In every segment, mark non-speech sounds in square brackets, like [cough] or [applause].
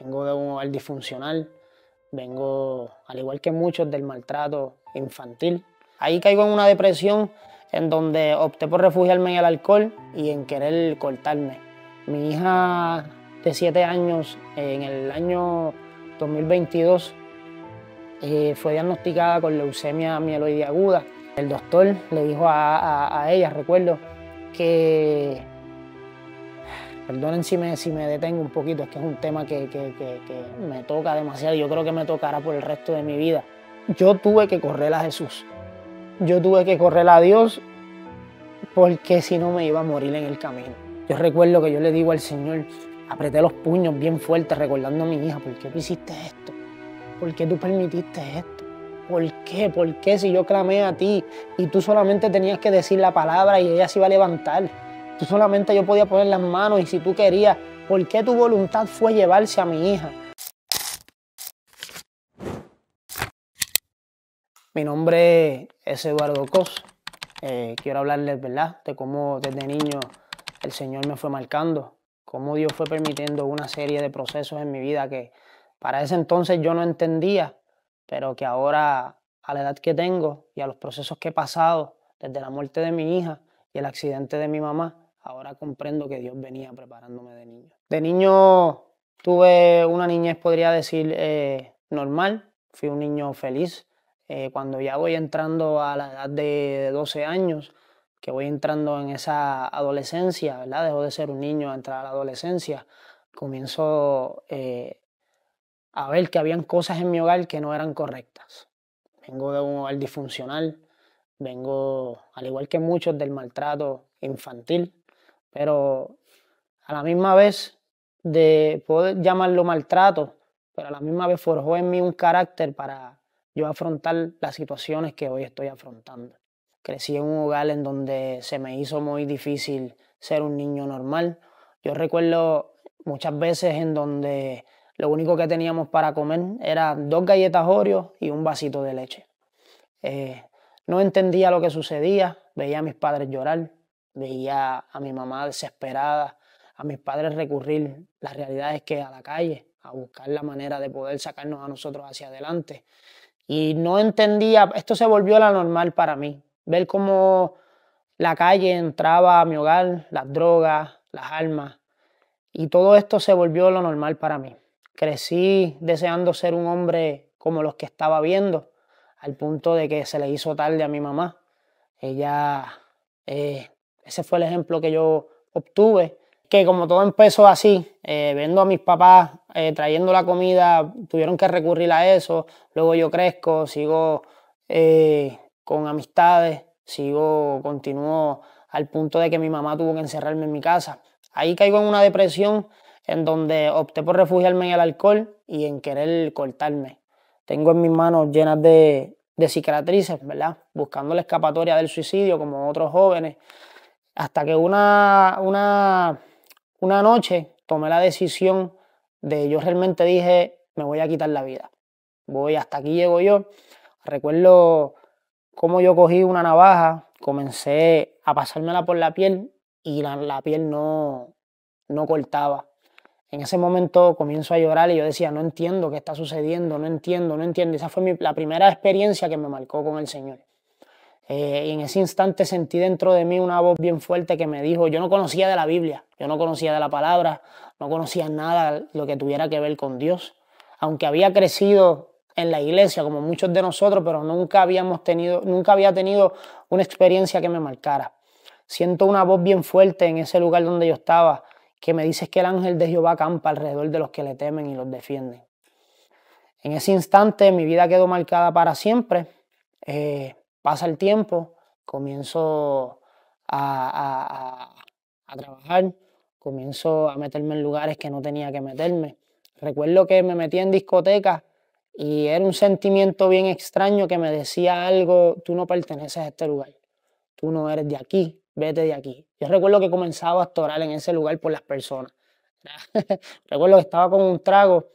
vengo de un hogar disfuncional, vengo, al igual que muchos, del maltrato infantil. Ahí caigo en una depresión en donde opté por refugiarme en el alcohol y en querer cortarme. Mi hija de 7 años, en el año 2022, eh, fue diagnosticada con leucemia mieloide aguda. El doctor le dijo a, a ella, recuerdo, que Perdonen si me, si me detengo un poquito, es que es un tema que, me toca demasiado y yo creo que me tocará por el resto de mi vida. Yo tuve que correr a Jesús. Yo tuve que correr a Dios porque si no me iba a morir en el camino. Yo recuerdo que yo le digo al Señor, apreté los puños bien fuertes recordando a mi hija, ¿por qué tú hiciste esto? ¿Por qué tú permitiste esto? ¿Por qué? ¿Por qué si yo clamé a ti y tú solamente tenías que decir la palabra y ella se iba a levantar? Tú solamente yo podía poner las manos y si tú querías, ¿por qué tu voluntad fue llevarse a mi hija? Mi nombre es Eduardo Cos. Eh, quiero hablarles, ¿verdad?, de cómo desde niño el Señor me fue marcando, cómo Dios fue permitiendo una serie de procesos en mi vida que para ese entonces yo no entendía, pero que ahora, a la edad que tengo y a los procesos que he pasado, desde la muerte de mi hija y el accidente de mi mamá, ahora comprendo que Dios venía preparándome de niño. De niño tuve una niñez, podría decir, eh, normal, fui un niño feliz. Eh, cuando ya voy entrando a la edad de 12 años, que voy entrando en esa adolescencia, ¿verdad? Dejo de ser un niño a entrar a la adolescencia, comienzo eh, a ver que habían cosas en mi hogar que no eran correctas. Vengo de un hogar disfuncional, vengo, al igual que muchos, del maltrato infantil pero a la misma vez de poder llamarlo maltrato, pero a la misma vez forjó en mí un carácter para yo afrontar las situaciones que hoy estoy afrontando. Crecí en un hogar en donde se me hizo muy difícil ser un niño normal. Yo recuerdo muchas veces en donde lo único que teníamos para comer eran dos galletas Oreo y un vasito de leche. Eh, no entendía lo que sucedía, veía a mis padres llorar, Veía a mi mamá desesperada, a mis padres recurrir La realidad es que a la calle, a buscar la manera de poder sacarnos a nosotros hacia adelante. Y no entendía, esto se volvió la normal para mí, ver cómo la calle entraba a mi hogar, las drogas, las armas, y todo esto se volvió lo normal para mí. Crecí deseando ser un hombre como los que estaba viendo, al punto de que se le hizo tarde a mi mamá. Ella eh, ese fue el ejemplo que yo obtuve. Que como todo empezó así, eh, viendo a mis papás eh, trayendo la comida, tuvieron que recurrir a eso. Luego yo crezco, sigo eh, con amistades, sigo, continúo al punto de que mi mamá tuvo que encerrarme en mi casa. Ahí caigo en una depresión en donde opté por refugiarme en el alcohol y en querer cortarme. Tengo en mis manos llenas de, de cicatrices, ¿verdad? Buscando la escapatoria del suicidio como otros jóvenes. Hasta que una, una, una noche tomé la decisión de, yo realmente dije, me voy a quitar la vida. Voy, hasta aquí llego yo. Recuerdo cómo yo cogí una navaja, comencé a pasármela por la piel y la, la piel no, no cortaba. En ese momento comienzo a llorar y yo decía, no entiendo qué está sucediendo, no entiendo, no entiendo. Esa fue mi, la primera experiencia que me marcó con el Señor. Eh, en ese instante sentí dentro de mí una voz bien fuerte que me dijo, yo no conocía de la Biblia, yo no conocía de la palabra, no conocía nada lo que tuviera que ver con Dios. Aunque había crecido en la iglesia como muchos de nosotros, pero nunca habíamos tenido, nunca había tenido una experiencia que me marcara. Siento una voz bien fuerte en ese lugar donde yo estaba que me dice que el ángel de Jehová campa alrededor de los que le temen y los defienden. En ese instante mi vida quedó marcada para siempre. Eh, pasa el tiempo, comienzo a, trabajar, comienzo a meterme en lugares que no tenía que meterme. Recuerdo que me metí en discotecas y era un sentimiento bien extraño que me decía algo, tú no perteneces a este lugar, tú no eres de aquí, vete de aquí. Yo recuerdo que comenzaba a orar en ese lugar por las personas. [laughs] recuerdo que estaba con un trago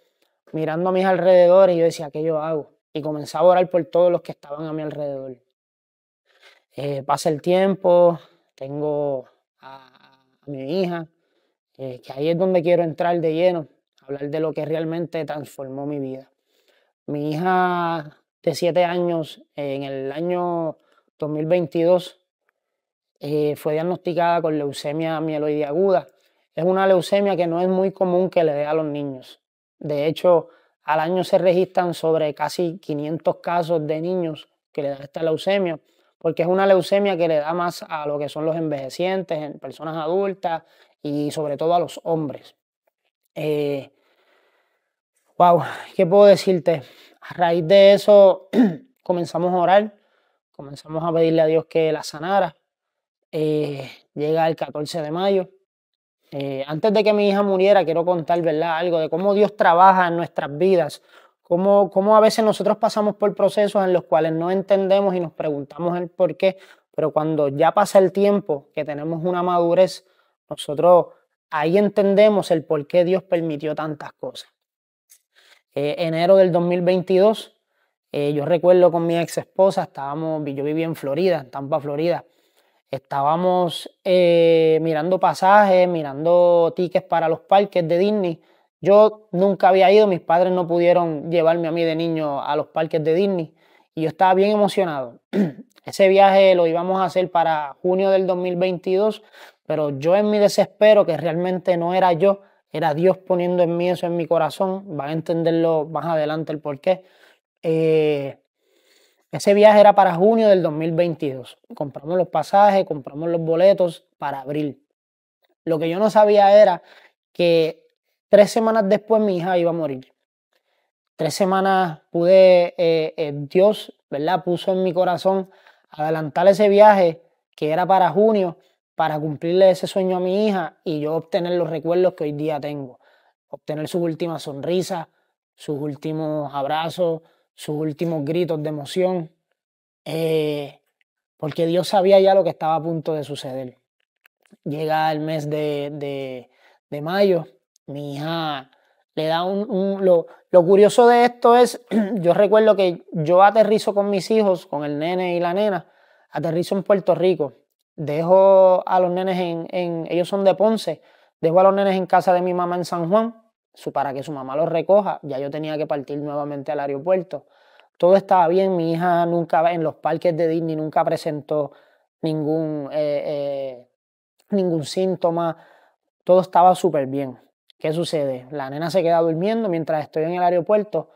mirando a mis alrededores y yo decía, ¿qué yo hago? Y comenzaba a orar por todos los que estaban a mi alrededor. Eh, pasa el tiempo, tengo a, mi hija, eh, que ahí es donde quiero entrar de lleno, hablar de lo que realmente transformó mi vida. Mi hija de 7 años, en el año 2022, eh, fue diagnosticada con leucemia mieloide aguda. Es una leucemia que no es muy común que le dé a los niños. De hecho, al año se registran sobre casi 500 casos de niños que le da esta leucemia porque es una leucemia que le da más a lo que son los envejecientes, en personas adultas y sobre todo a los hombres. Eh, wow, ¿qué puedo decirte? A raíz de eso [clears throat] comenzamos a orar, comenzamos a pedirle a Dios que la sanara. Eh, llega el 14 de mayo. Eh, antes de que mi hija muriera, quiero contar ¿verdad? algo de cómo Dios trabaja en nuestras vidas Cómo, a veces nosotros pasamos por procesos en los cuales no entendemos y nos preguntamos el por qué, pero cuando ya pasa el tiempo, que tenemos una madurez, nosotros ahí entendemos el por qué Dios permitió tantas cosas. Eh, enero del 2022, eh, yo recuerdo con mi ex esposa, estábamos, yo vivía en Florida, en Tampa, Florida. Estábamos eh, mirando pasajes, mirando tickets para los parques de Disney yo nunca había ido, mis padres no pudieron llevarme a mí de niño a los parques de Disney y yo estaba bien emocionado. [clears throat] Ese viaje lo íbamos a hacer para junio del 2022, pero yo en mi desespero, que realmente no era yo, era Dios poniendo en mí eso en mi corazón, van a entenderlo más adelante el porqué. Eh, ese viaje era para junio del 2022. Compramos los pasajes, compramos los boletos para abril. Lo que yo no sabía era que Tres semanas después mi hija iba a morir. Tres semanas pude, eh, eh, Dios, ¿verdad? Puso en mi corazón adelantar ese viaje que era para junio, para cumplirle ese sueño a mi hija y yo obtener los recuerdos que hoy día tengo. Obtener sus últimas sonrisas, sus últimos abrazos, sus últimos gritos de emoción. Eh, porque Dios sabía ya lo que estaba a punto de suceder. Llega el mes de mayo mi hija le da un... lo, curioso de esto es, [clears throat] yo recuerdo que yo aterrizo con mis hijos, con el nene y la nena, aterrizo en Puerto Rico, dejo a los nenes en, ellos son de Ponce, dejo a los nenes en casa de mi mamá en San Juan, para que su mamá los recoja, ya yo tenía que partir nuevamente al aeropuerto. Todo estaba bien, mi hija nunca en los parques de Disney nunca presentó ningún, eh, eh, ningún síntoma, todo estaba súper bien. ¿Qué sucede? La nena se queda durmiendo mientras estoy en el aeropuerto.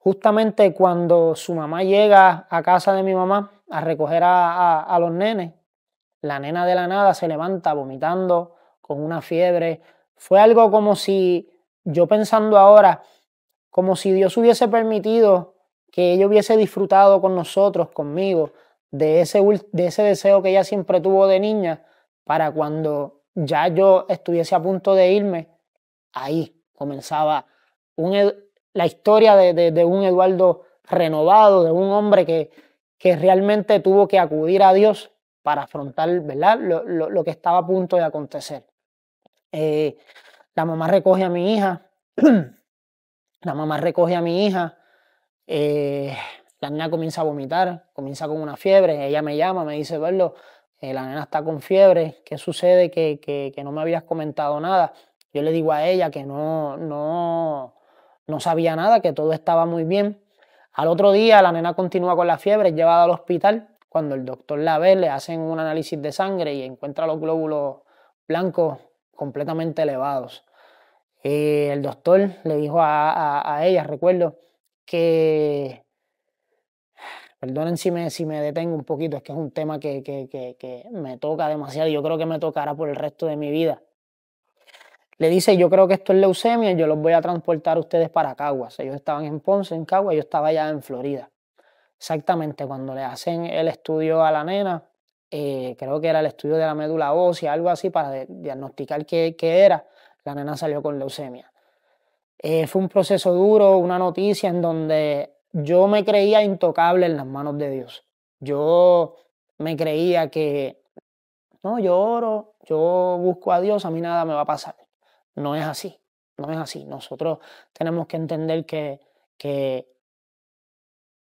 Justamente cuando su mamá llega a casa de mi mamá a recoger a, los nenes, la nena de la nada se levanta vomitando, con una fiebre. Fue algo como si, yo pensando ahora, como si Dios hubiese permitido que ella hubiese disfrutado con nosotros, conmigo, de ese, de ese deseo que ella siempre tuvo de niña, para cuando ya yo estuviese a punto de irme, ahí comenzaba la historia de, un Eduardo renovado, de un hombre que, realmente tuvo que acudir a Dios para afrontar ¿verdad? Lo, que estaba a punto de acontecer. Eh, la mamá recoge a mi hija, [clears throat] la mamá recoge a mi hija, eh, la niña comienza a vomitar, comienza con una fiebre, ella me llama, me dice, Eduardo, eh, la nena está con fiebre, ¿qué sucede? que no me habías comentado nada. Yo le digo a ella que no, no, no sabía nada, que todo estaba muy bien. Al otro día la nena continúa con la fiebre, es llevada al hospital. Cuando el doctor la ve, le hacen un análisis de sangre y encuentra los glóbulos blancos completamente elevados. Eh, el doctor le dijo a, a, ella, recuerdo, que... Perdonen si me, si me detengo un poquito, es que es un tema que, que, que, que me toca demasiado y yo creo que me tocará por el resto de mi vida le dice, yo creo que esto es leucemia, yo los voy a transportar a ustedes para Caguas. Ellos estaban en Ponce, en Caguas, yo estaba allá en Florida. Exactamente, cuando le hacen el estudio a la nena, eh, creo que era el estudio de la médula ósea, algo así, para diagnosticar qué, era, la nena salió con leucemia. Eh, fue un proceso duro, una noticia en donde yo me creía intocable en las manos de Dios. Yo me creía que, no, yo oro, yo busco a Dios, a mí nada me va a pasar. No es así, no es así. Nosotros tenemos que entender que, que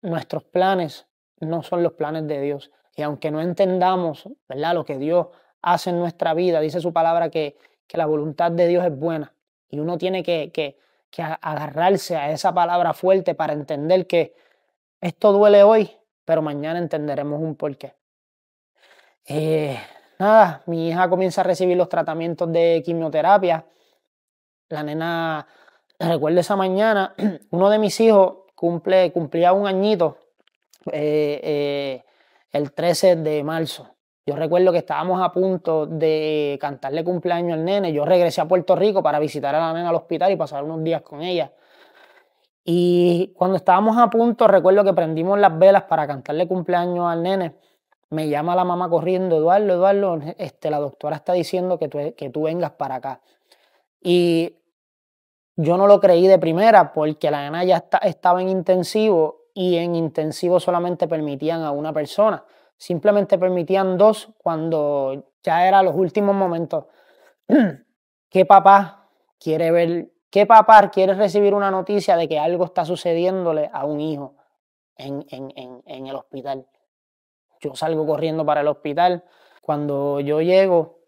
nuestros planes no son los planes de Dios. Y aunque no entendamos ¿verdad? lo que Dios hace en nuestra vida, dice su palabra que, que la voluntad de Dios es buena. Y uno tiene que, que, agarrarse a esa palabra fuerte para entender que esto duele hoy, pero mañana entenderemos un porqué. Eh, nada, mi hija comienza a recibir los tratamientos de quimioterapia. La nena, recuerdo esa mañana, [clears throat] uno de mis hijos cumple, cumplía un añito eh, eh, el 13 de marzo. Yo recuerdo que estábamos a punto de cantarle cumpleaños al nene. Yo regresé a Puerto Rico para visitar a la nena al hospital y pasar unos días con ella. Y cuando estábamos a punto, recuerdo que prendimos las velas para cantarle cumpleaños al nene. Me llama la mamá corriendo, Eduardo, Eduardo, este, la doctora está diciendo que tú, que tú vengas para acá. Y yo no lo creí de primera porque la nena ya estaba en intensivo y en intensivo solamente permitían a una persona. Simplemente permitían dos cuando ya eran los últimos momentos. [clears throat] ¿Qué papá quiere ver? ¿Qué papá quiere recibir una noticia de que algo está sucediéndole a un hijo en, en el hospital? Yo salgo corriendo para el hospital. Cuando yo llego,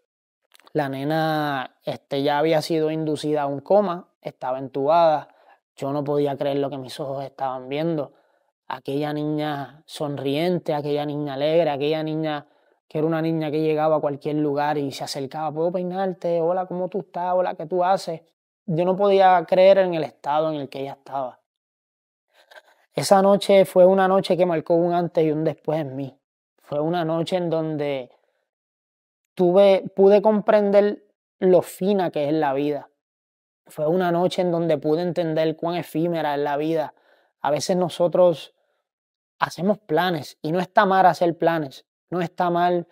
la nena este, ya había sido inducida a un coma estaba entubada, yo no podía creer lo que mis ojos estaban viendo. Aquella niña sonriente, aquella niña alegre, aquella niña que era una niña que llegaba a cualquier lugar y se acercaba, puedo peinarte, hola, ¿cómo tú estás? Hola, ¿qué tú haces? Yo no podía creer en el estado en el que ella estaba. Esa noche fue una noche que marcó un antes y un después en mí. Fue una noche en donde tuve, pude comprender lo fina que es la vida, fue una noche en donde pude entender cuán efímera es la vida. A veces nosotros hacemos planes y no está mal hacer planes, no está mal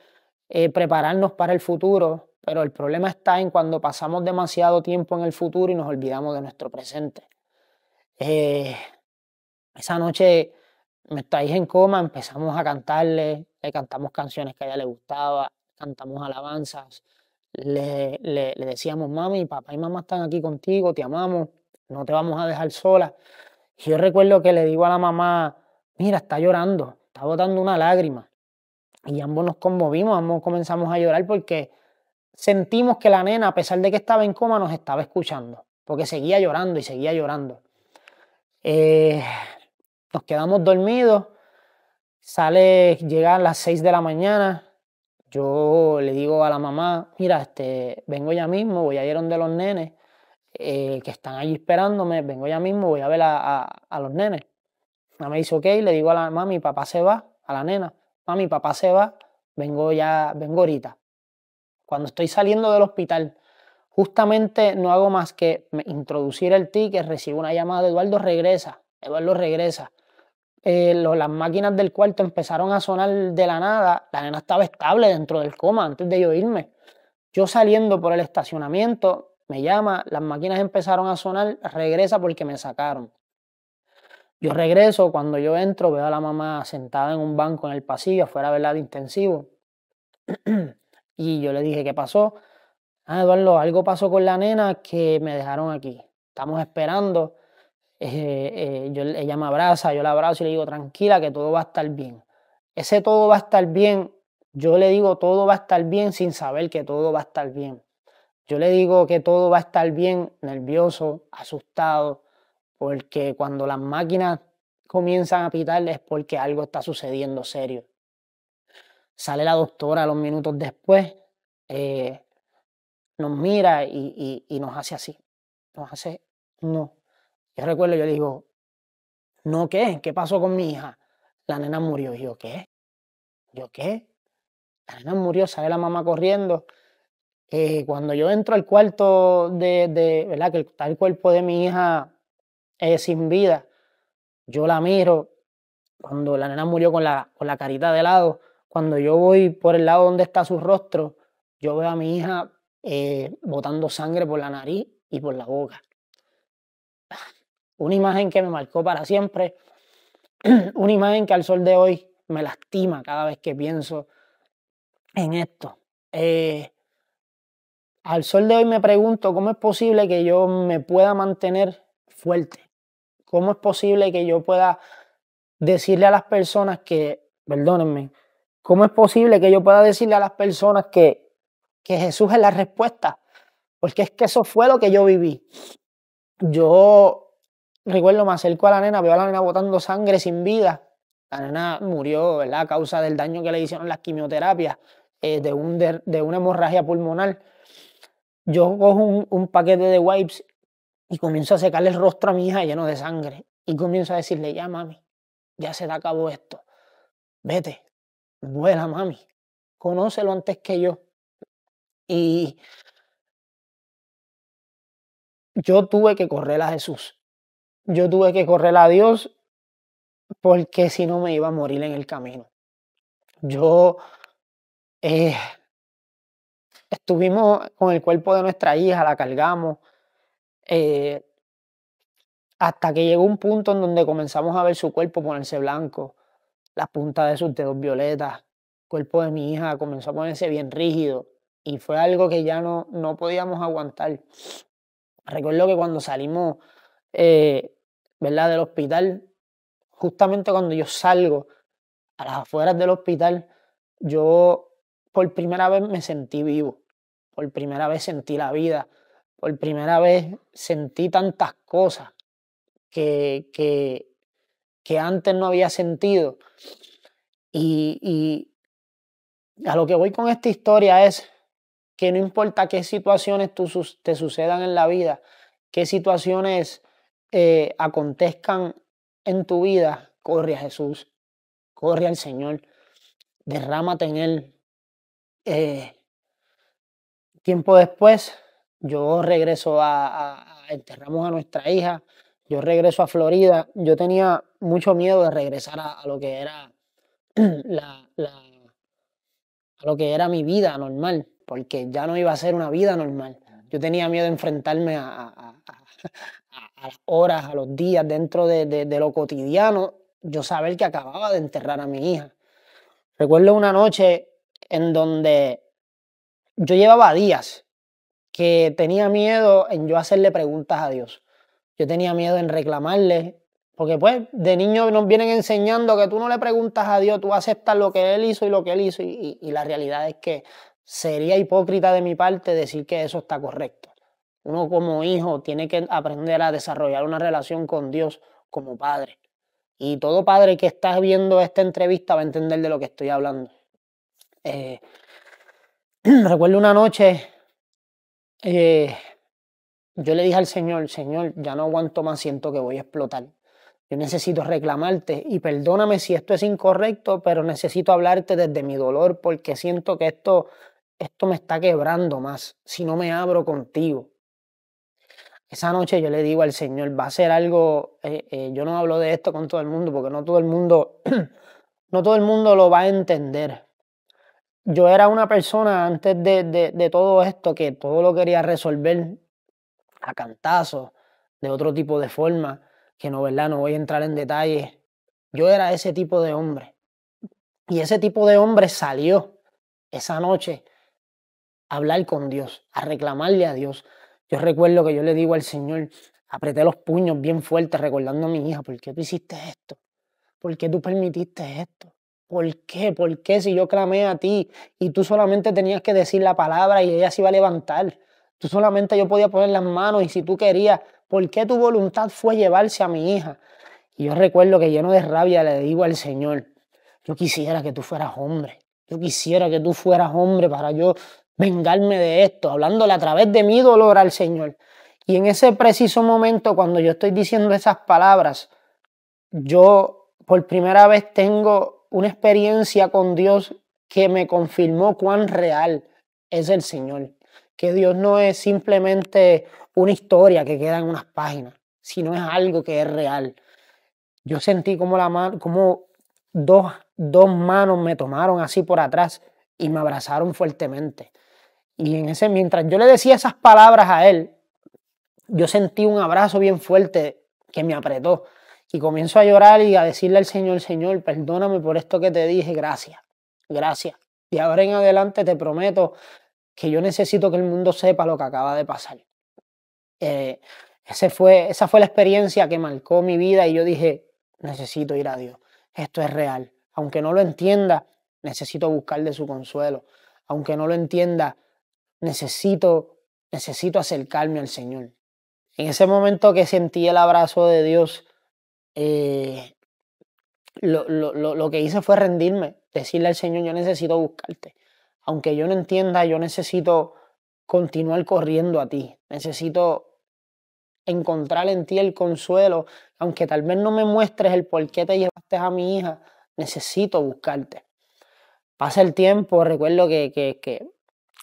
eh, prepararnos para el futuro, pero el problema está en cuando pasamos demasiado tiempo en el futuro y nos olvidamos de nuestro presente. Eh, esa noche me estáis en coma, empezamos a cantarle, cantamos canciones que a ella le gustaba, cantamos alabanzas, le, le, le decíamos, mami, papá y mamá están aquí contigo, te amamos, no te vamos a dejar sola. Y yo recuerdo que le digo a la mamá, mira, está llorando, está botando una lágrima. Y ambos nos conmovimos, ambos comenzamos a llorar porque sentimos que la nena, a pesar de que estaba en coma, nos estaba escuchando, porque seguía llorando y seguía llorando. Eh, nos quedamos dormidos, sale, llega a las seis de la mañana, yo le digo a la mamá, mira, este, vengo ya mismo, voy a ir donde los nenes eh, que están allí esperándome, vengo ya mismo, voy a ver a, los nenes. mamá me dice, ok, le digo a la mamá, mi papá se va, a la nena, mami, papá se va, vengo ya, vengo ahorita. Cuando estoy saliendo del hospital, justamente no hago más que introducir el ticket, recibo una llamada de Eduardo, regresa, Eduardo regresa. Eh, las máquinas del cuarto empezaron a sonar de la nada, la nena estaba estable dentro del coma antes de yo irme. Yo saliendo por el estacionamiento, me llama, las máquinas empezaron a sonar, regresa porque me sacaron. Yo regreso, cuando yo entro veo a la mamá sentada en un banco en el pasillo, afuera del lado intensivo. [clears throat] y yo le dije, ¿qué pasó? Ah, Eduardo, algo pasó con la nena que me dejaron aquí. Estamos esperando eh, yo, ella me abraza, yo la abrazo y le digo, tranquila, que todo va a estar bien. Ese todo va a estar bien, yo le digo, todo va a estar bien sin saber que todo va a estar bien. Yo le digo que todo va a estar bien, nervioso, asustado, porque cuando las máquinas comienzan a pitar es porque algo está sucediendo serio. Sale la doctora los minutos después, eh, nos mira y, y nos hace así, nos hace no yo recuerdo, yo le digo, no, ¿qué? ¿Qué pasó con mi hija? La nena murió. Y yo, ¿qué? ¿Yo qué? La nena murió, sale la mamá corriendo. Eh, cuando yo entro al cuarto de, ¿verdad? Que está el cuerpo de mi hija eh, sin vida, yo la miro. Cuando la nena murió con la, con la carita de lado, cuando yo voy por el lado donde está su rostro, yo veo a mi hija eh, botando sangre por la nariz y por la boca. Una imagen que me marcó para siempre, [clears throat] una imagen que al sol de hoy me lastima cada vez que pienso en esto. Eh, al sol de hoy me pregunto cómo es posible que yo me pueda mantener fuerte, cómo es posible que yo pueda decirle a las personas que, perdónenme, cómo es posible que yo pueda decirle a las personas que, que Jesús es la respuesta, porque es que eso fue lo que yo viví. Yo Recuerdo, me acerco a la nena, veo a la nena botando sangre sin vida. La nena murió, ¿verdad? A causa del daño que le hicieron las quimioterapias, eh, de, un, de, una hemorragia pulmonar. Yo cojo un, un paquete de wipes y comienzo a secarle el rostro a mi hija lleno de sangre. Y comienzo a decirle, ya mami, ya se te acabó esto. Vete, vuela mami, conócelo antes que yo. Y yo tuve que correr a Jesús yo tuve que correr a Dios porque si no me iba a morir en el camino. Yo eh, estuvimos con el cuerpo de nuestra hija, la cargamos, eh, hasta que llegó un punto en donde comenzamos a ver su cuerpo ponerse blanco, las puntas de sus dedos violetas, el cuerpo de mi hija comenzó a ponerse bien rígido y fue algo que ya no, no podíamos aguantar. Recuerdo que cuando salimos eh, ¿verdad? del hospital, justamente cuando yo salgo a las afueras del hospital, yo por primera vez me sentí vivo, por primera vez sentí la vida, por primera vez sentí tantas cosas que, que, que antes no había sentido. Y, y, a lo que voy con esta historia es que no importa qué situaciones tú, te sucedan en la vida, qué situaciones eh, acontezcan en tu vida, corre a Jesús, corre al Señor, derrámate en Él. Eh, tiempo después, yo regreso a, enterramos a nuestra hija, yo regreso a Florida, yo tenía mucho miedo de regresar a, lo que era [clears throat] la, a lo que era mi vida normal, porque ya no iba a ser una vida normal. Yo tenía miedo de enfrentarme a, a las horas, a los días, dentro de, lo cotidiano, yo saber que acababa de enterrar a mi hija. Recuerdo una noche en donde yo llevaba días que tenía miedo en yo hacerle preguntas a Dios. Yo tenía miedo en reclamarle, porque pues de niño nos vienen enseñando que tú no le preguntas a Dios, tú aceptas lo que Él hizo y lo que Él hizo, y la realidad es que sería hipócrita de mi parte decir que eso está correcto. Uno como hijo tiene que aprender a desarrollar una relación con Dios como padre. Y todo padre que está viendo esta entrevista va a entender de lo que estoy hablando. Eh, [clears throat] recuerdo una noche, eh, yo le dije al Señor, Señor, ya no aguanto más, siento que voy a explotar. Yo necesito reclamarte y perdóname si esto es incorrecto, pero necesito hablarte desde mi dolor porque siento que esto, esto me está quebrando más si no me abro contigo esa noche yo le digo al Señor, va a ser algo, eh, eh, yo no hablo de esto con todo el mundo, porque no todo el mundo, [clears throat] no todo el mundo lo va a entender. Yo era una persona antes de, de, de todo esto que todo lo quería resolver a cantazos, de otro tipo de forma, que no, ¿verdad? No voy a entrar en detalles. Yo era ese tipo de hombre. Y ese tipo de hombre salió esa noche a hablar con Dios, a reclamarle a Dios, yo recuerdo que yo le digo al Señor, apreté los puños bien fuertes recordando a mi hija, ¿por qué tú hiciste esto? ¿Por qué tú permitiste esto? ¿Por qué? ¿Por qué si yo clamé a ti y tú solamente tenías que decir la palabra y ella se iba a levantar? Tú solamente yo podía poner las manos y si tú querías, ¿por qué tu voluntad fue llevarse a mi hija? Y yo recuerdo que lleno de rabia le digo al Señor, yo quisiera que tú fueras hombre. Yo quisiera que tú fueras hombre para yo vengarme de esto, hablándole a través de mi dolor al Señor. Y en ese preciso momento, cuando yo estoy diciendo esas palabras, yo por primera vez tengo una experiencia con Dios que me confirmó cuán real es el Señor. Que Dios no es simplemente una historia que queda en unas páginas, sino es algo que es real. Yo sentí como, la como dos, dos manos me tomaron así por atrás y me abrazaron fuertemente. Y en ese, mientras yo le decía esas palabras a él, yo sentí un abrazo bien fuerte que me apretó. Y comienzo a llorar y a decirle al Señor, Señor, perdóname por esto que te dije, gracias, gracias. Y ahora en adelante te prometo que yo necesito que el mundo sepa lo que acaba de pasar. Eh, fue, esa fue la experiencia que marcó mi vida y yo dije, necesito ir a Dios, esto es real. Aunque no lo entienda, necesito buscar de su consuelo. Aunque no lo entienda, necesito, necesito acercarme al Señor. En ese momento que sentí el abrazo de Dios, eh, lo, que hice fue rendirme, decirle al Señor, yo necesito buscarte. Aunque yo no entienda, yo necesito continuar corriendo a ti. Necesito encontrar en ti el consuelo. Aunque tal vez no me muestres el por qué te llevaste a mi hija, necesito buscarte. Pasa el tiempo, recuerdo que, que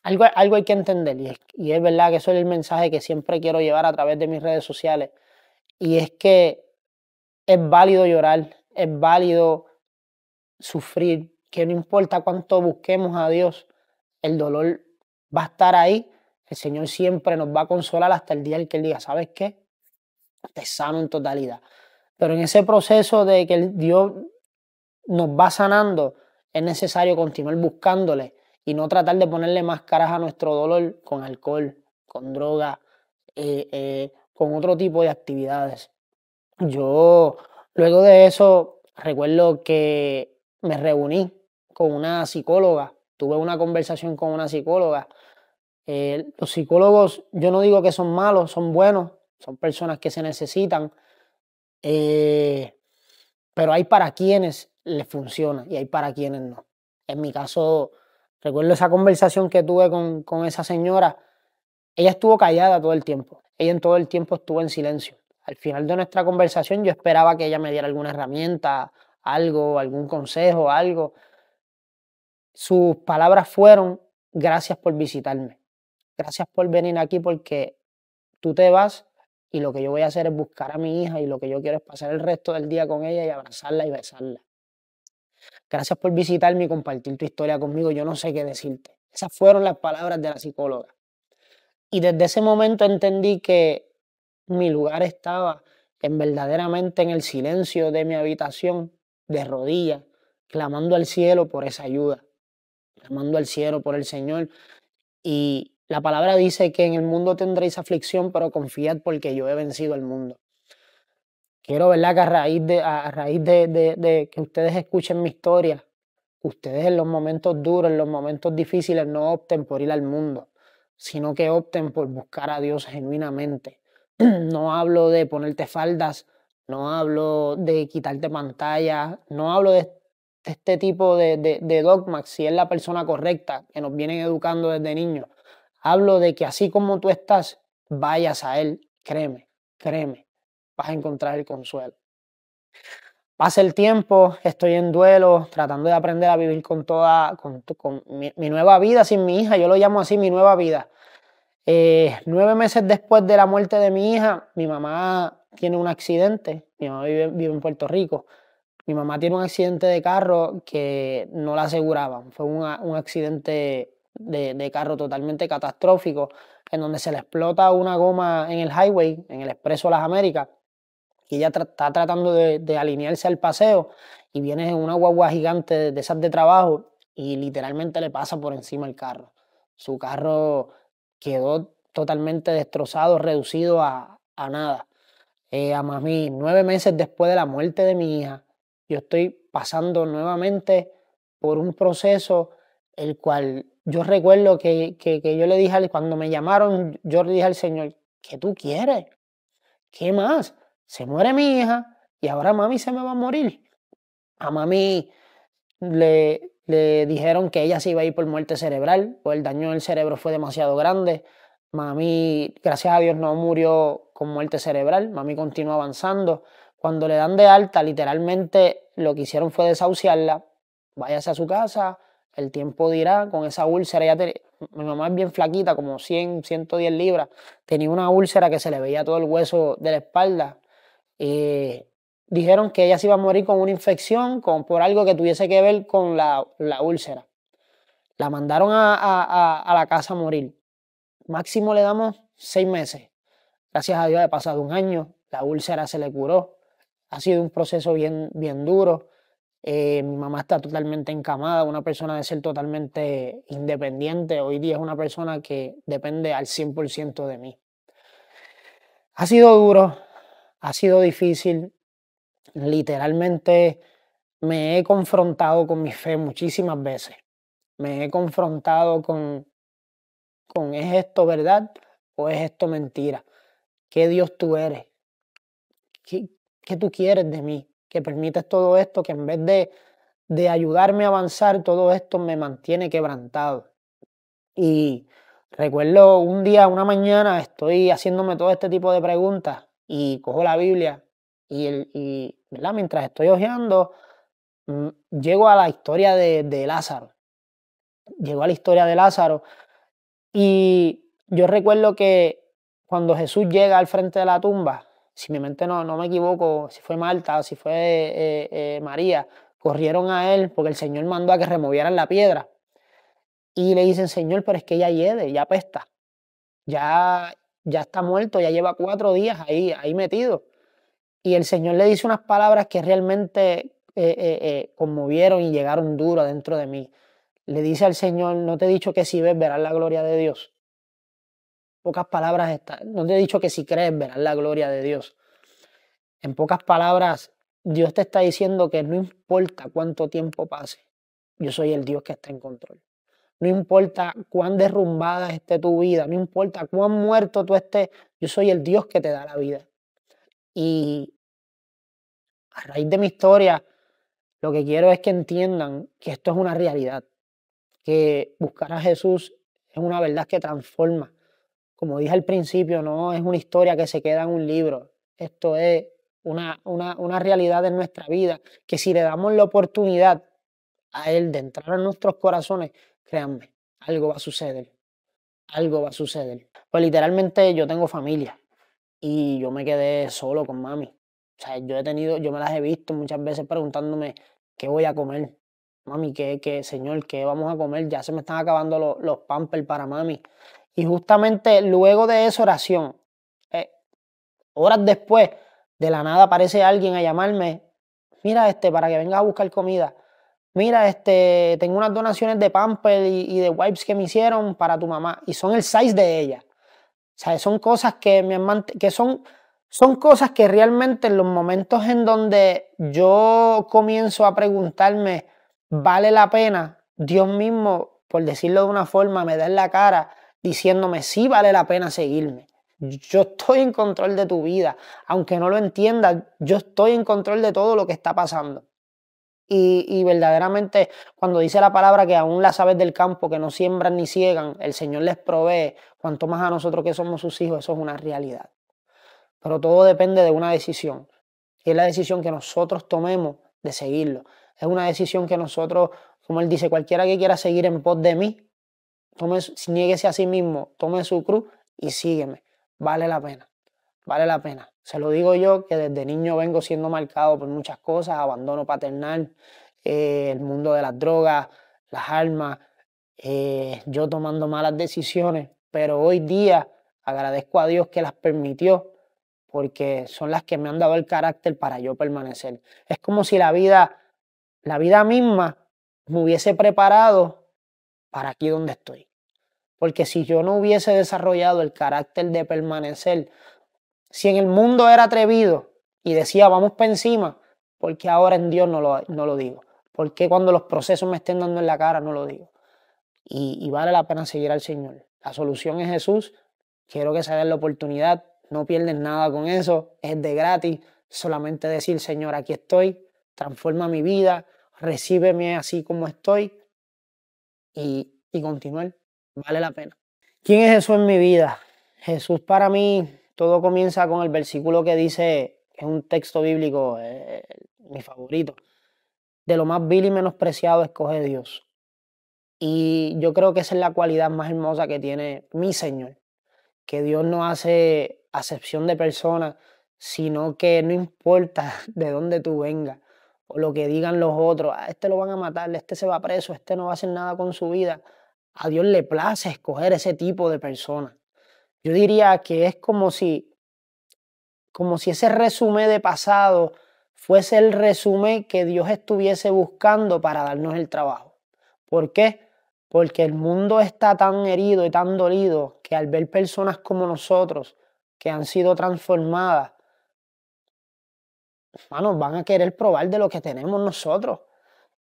algo, hay que entender y es, es verdad que eso es el mensaje que siempre quiero llevar a través de mis redes sociales y es que es válido llorar, es válido sufrir, que no importa cuánto busquemos a Dios, el dolor va a estar ahí, el Señor siempre nos va a consolar hasta el día en que Él diga, ¿sabes qué? Te sano en totalidad. Pero en ese proceso de que Dios nos va sanando, es necesario continuar buscándole y no tratar de ponerle más caras a nuestro dolor con alcohol, con droga, eh, eh, con otro tipo de actividades. Yo, luego de eso, recuerdo que me reuní con una psicóloga, tuve una conversación con una psicóloga. Eh, los psicólogos, yo no digo que son malos, son buenos, son personas que se necesitan, eh, pero hay para quienes les funciona y hay para quienes no. En mi caso, Recuerdo esa conversación que tuve con, esa señora. Ella estuvo callada todo el tiempo. Ella en todo el tiempo estuvo en silencio. Al final de nuestra conversación yo esperaba que ella me diera alguna herramienta, algo, algún consejo, algo. Sus palabras fueron, gracias por visitarme. Gracias por venir aquí porque tú te vas y lo que yo voy a hacer es buscar a mi hija y lo que yo quiero es pasar el resto del día con ella y abrazarla y besarla. Gracias por visitarme y compartir tu historia conmigo. Yo no sé qué decirte. Esas fueron las palabras de la psicóloga. Y desde ese momento entendí que mi lugar estaba en verdaderamente en el silencio de mi habitación, de rodillas, clamando al cielo por esa ayuda, clamando al cielo por el Señor. Y la palabra dice que en el mundo tendréis aflicción, pero confiad porque yo he vencido al mundo quiero, Que a raíz de, que ustedes escuchen mi historia, ustedes en los momentos duros, en los momentos difíciles, no opten por ir al mundo, sino que opten por buscar a Dios genuinamente. [clears throat] No hablo de ponerte faldas, no hablo de quitarte pantalla, no hablo de este, este tipo de, de, de dogmas, si es la persona correcta que nos vienen educando desde niños. Hablo de que así como tú estás, vayas a Él, créeme, créeme vas a encontrar el consuelo. Pasa el tiempo, estoy en duelo, tratando de aprender a vivir con toda, con, con mi, nueva vida sin mi hija, yo lo llamo así, mi nueva vida. Eh, nueve meses después de la muerte de mi hija, mi mamá tiene un accidente, mi mamá vive, en Puerto Rico, mi mamá tiene un accidente de carro que no la aseguraban, fue un, accidente de, de, carro totalmente catastrófico, en donde se le explota una goma en el highway, en el Expreso Las Américas, que ella está tratando de, alinearse al paseo y viene una guagua gigante de, esas de trabajo y literalmente le pasa por encima el carro. Su carro quedó totalmente destrozado, reducido a, a nada. Eh, a mí nueve meses después de la muerte de mi hija, yo estoy pasando nuevamente por un proceso el cual yo recuerdo que, yo le dije, cuando me llamaron, yo le dije al Señor, ¿qué tú quieres? ¿Qué más? se muere mi hija y ahora mami se me va a morir. A mami le, le dijeron que ella se iba a ir por muerte cerebral, o el daño del cerebro fue demasiado grande. Mami, gracias a Dios, no murió con muerte cerebral, mami continuó avanzando. Cuando le dan de alta, literalmente lo que hicieron fue desahuciarla. Váyase a su casa, el tiempo dirá, con esa úlcera, ya mi mamá es bien flaquita, como 100, 110 libras, tenía una úlcera que se le veía todo el hueso de la espalda. Eh, dijeron que ella se iba a morir con una infección, por algo que tuviese que ver con la, úlcera. La mandaron a, la casa a morir. Máximo le damos seis meses. Gracias a Dios ha pasado un año, la úlcera se le curó. Ha sido un proceso bien, bien duro. Eh, mi mamá está totalmente encamada, una persona de ser totalmente independiente. Hoy día es una persona que depende al 100% de mí. Ha sido duro, ha sido difícil. Literalmente me he confrontado con mi fe muchísimas veces. Me he confrontado con, con ¿es esto verdad o es esto mentira? ¿Qué Dios tú eres? ¿Qué, tú quieres de mí? Que permites todo esto, que en vez de, de ayudarme a avanzar, todo esto me mantiene quebrantado. Y recuerdo un día, una mañana, estoy haciéndome todo este tipo de preguntas y cojo la Biblia y, el, y ¿verdad? mientras estoy hojeando, mm, llego a la historia de, Lázaro. Llego a la historia de Lázaro y yo recuerdo que cuando Jesús llega al frente de la tumba, si mi mente no, no me equivoco, si fue Marta o si fue eh, eh, María, corrieron a él porque el Señor mandó a que removieran la piedra. Y le dicen, Señor, pero es que ya hiede, ya pesta, ya ya está muerto, ya lleva cuatro días ahí, ahí metido. Y el Señor le dice unas palabras que realmente eh, eh, eh, conmovieron y llegaron duro dentro de mí. Le dice al Señor, no te he dicho que si ves verás la gloria de Dios. Pocas palabras, está, no te he dicho que si crees verás la gloria de Dios. En pocas palabras, Dios te está diciendo que no importa cuánto tiempo pase, yo soy el Dios que está en control. No importa cuán derrumbada esté tu vida, no importa cuán muerto tú estés, yo soy el Dios que te da la vida. Y a raíz de mi historia, lo que quiero es que entiendan que esto es una realidad, que buscar a Jesús es una verdad que transforma. Como dije al principio, no es una historia que se queda en un libro, esto es una, realidad en nuestra vida, que si le damos la oportunidad a Él de entrar en nuestros corazones, créanme, algo va a suceder. Algo va a suceder. Pues literalmente yo tengo familia y yo me quedé solo con mami. O sea, yo he tenido, yo me las he visto muchas veces preguntándome qué voy a comer. Mami, ¿qué, qué señor, qué vamos a comer? Ya se me están acabando los, los pampers para mami. Y justamente luego de esa oración, eh, horas después, de la nada aparece alguien a llamarme, mira este, para que venga a buscar comida mira, este, tengo unas donaciones de Pamper y, de wipes que me hicieron para tu mamá. Y son el size de ella. O sea, son cosas que, me que son, son cosas que realmente en los momentos en donde yo comienzo a preguntarme, ¿vale la pena? Dios mismo, por decirlo de una forma, me da en la cara diciéndome, sí vale la pena seguirme. Yo estoy en control de tu vida. Aunque no lo entiendas, yo estoy en control de todo lo que está pasando. Y, verdaderamente cuando dice la palabra que aún las aves del campo que no siembran ni ciegan, el Señor les provee, cuanto más a nosotros que somos sus hijos, eso es una realidad. Pero todo depende de una decisión. Y es la decisión que nosotros tomemos de seguirlo. Es una decisión que nosotros, como él dice, cualquiera que quiera seguir en pos de mí, tome, niéguese a sí mismo, tome su cruz y sígueme. Vale la pena vale la pena. Se lo digo yo que desde niño vengo siendo marcado por muchas cosas, abandono paternal, eh, el mundo de las drogas, las armas, eh, yo tomando malas decisiones, pero hoy día agradezco a Dios que las permitió porque son las que me han dado el carácter para yo permanecer. Es como si la vida, la vida misma me hubiese preparado para aquí donde estoy. Porque si yo no hubiese desarrollado el carácter de permanecer, si en el mundo era atrevido y decía vamos para encima, porque ahora en Dios no lo, digo? ¿Por digo? cuando los procesos me estén dando en la cara no lo digo? Y, vale la pena seguir al Señor. La solución es Jesús. Quiero que se den la oportunidad. No pierden nada con eso. Es de gratis. Solamente decir, Señor, aquí estoy. Transforma mi vida. Recíbeme así como estoy. Y, y continuar. Vale la pena. ¿Quién es Jesús en mi vida? Jesús para mí todo comienza con el versículo que dice, es un texto bíblico, eh, eh, mi favorito, de lo más vil y menospreciado escoge Dios. Y yo creo que esa es la cualidad más hermosa que tiene mi Señor, que Dios no hace acepción de personas, sino que no importa [laughs] de dónde tú vengas o lo que digan los otros, a ah, este lo van a matar, este se va preso, este no va a hacer nada con su vida. A Dios le place escoger ese tipo de personas. Yo diría que es como si, como si ese resumen de pasado fuese el resumen que Dios estuviese buscando para darnos el trabajo. ¿Por qué? Porque el mundo está tan herido y tan dolido que al ver personas como nosotros que han sido transformadas, van a querer probar de lo que tenemos nosotros.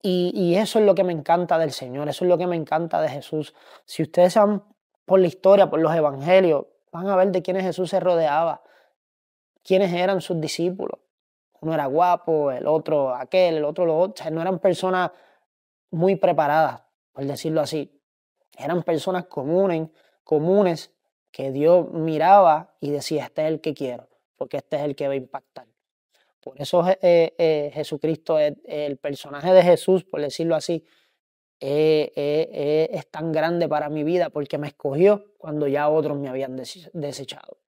Y, y, eso es lo que me encanta del Señor, eso es lo que me encanta de Jesús. Si ustedes han por la historia, por los evangelios, van a ver de quiénes Jesús se rodeaba, quiénes eran sus discípulos. Uno era guapo, el otro aquel, el otro lo otro. no eran personas muy preparadas, por decirlo así. Eran personas comunes, comunes que Dios miraba y decía, este es el que quiero, porque este es el que va a impactar. Por eso eh, eh, Jesucristo es el personaje de Jesús, por decirlo así, eh, eh, eh, es tan grande para mi vida porque me escogió cuando ya otros me habían desechado.